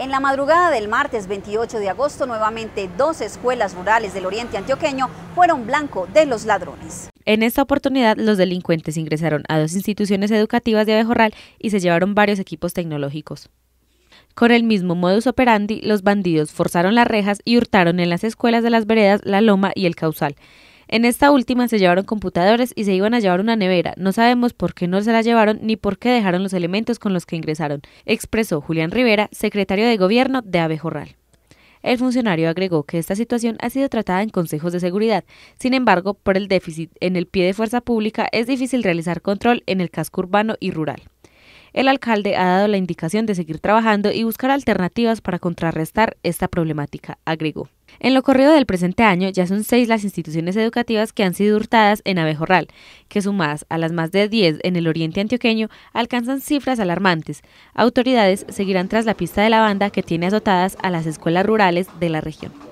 En la madrugada del martes 28 de agosto, nuevamente dos escuelas rurales del oriente antioqueño fueron blanco de los ladrones. En esta oportunidad, los delincuentes ingresaron a dos instituciones educativas de Abejorral y se llevaron varios equipos tecnológicos. Con el mismo modus operandi, los bandidos forzaron las rejas y hurtaron en las escuelas de las veredas La Loma y El Causal. En esta última se llevaron computadores y se iban a llevar una nevera. No sabemos por qué no se la llevaron ni por qué dejaron los elementos con los que ingresaron, expresó Julián Rivera, secretario de Gobierno de Abejorral. El funcionario agregó que esta situación ha sido tratada en consejos de seguridad. Sin embargo, por el déficit en el pie de fuerza pública es difícil realizar control en el casco urbano y rural el alcalde ha dado la indicación de seguir trabajando y buscar alternativas para contrarrestar esta problemática, agregó. En lo corrido del presente año ya son seis las instituciones educativas que han sido hurtadas en Abejorral, que sumadas a las más de diez en el oriente antioqueño alcanzan cifras alarmantes. Autoridades seguirán tras la pista de la banda que tiene azotadas a las escuelas rurales de la región.